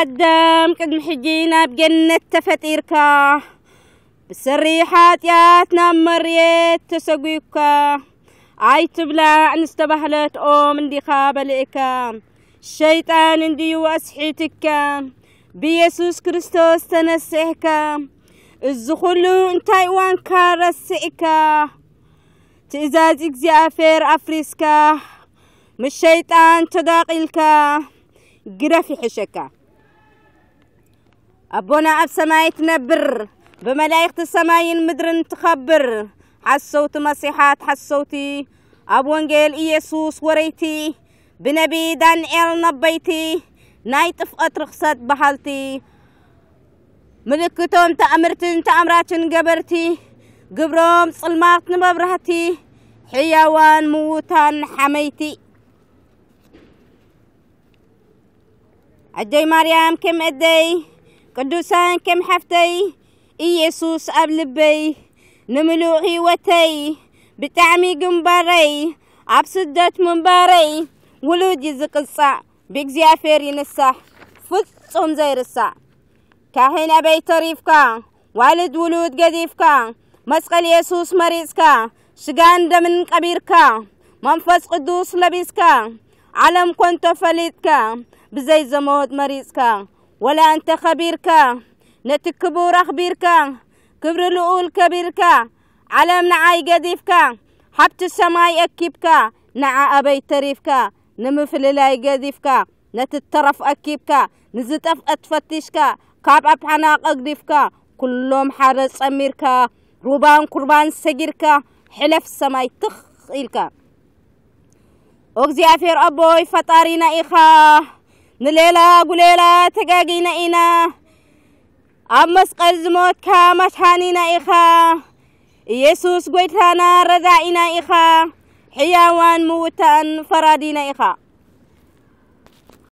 قدام قد محجينا بجنة تفتيركا بسريحات يا تنام مريت تسقيكا عاي تبلع نستبهلت أوم اندي خابلئكا الشيطان اندي وأسحيتكا بيسوس كريستوس تنسحكا الزخلو انتاي وان كارسئكا تإزاز إكزيافير أفريسكا مش شيطان تداقلكا قرفي حشكا أبونا أب سماي تنبر بملايكة السماي المدر تخبر حسوت مسيحات حسوتي أب وانجيل إيسوس وريتي بنبي دانيال نبيتي نايت فقط رخصت بحالتي ملكتهم تأمرتن تأمراتن قبرتي قبرهم صلمات نببرهتي حيوان موتان حميتي أجي مريم كم أدي قدوسان كم حفتي إيسوس أب لبي نملو غيوتي بتعمي قنباري أب سدات منباري ولود يزق الصع بيكزيافير ينسع فتصم زير الصع كاهن أبي طريفكا والد ولود قديفكا مسقل يسوس مريزكا شقان دمن قبيركا منفس قدوس لبيسكا علم كنت فليتكا بزي زمود مريزكا ولا أنت خبيرك نتكبور خبيرك كبر الأول كبيرك علم نعاي قديفك حبت السماي أكيبك نعا أبي تريفك نمفل لاي قديفك نتترف أكيبك نزتف أتفتشك كاب أبحناق أقديفك كلهم حرس أميرك روبان قربان سجيرك حلف السماي تخ إلك أغزي أفير أبوي فطارينا إخاه نليلة قليلة تقاقينا إنا أب مسقل زموت كامت حانينا إخا يسوس قويتانا رذائنا إخا حيوان موتان فرادينا إخا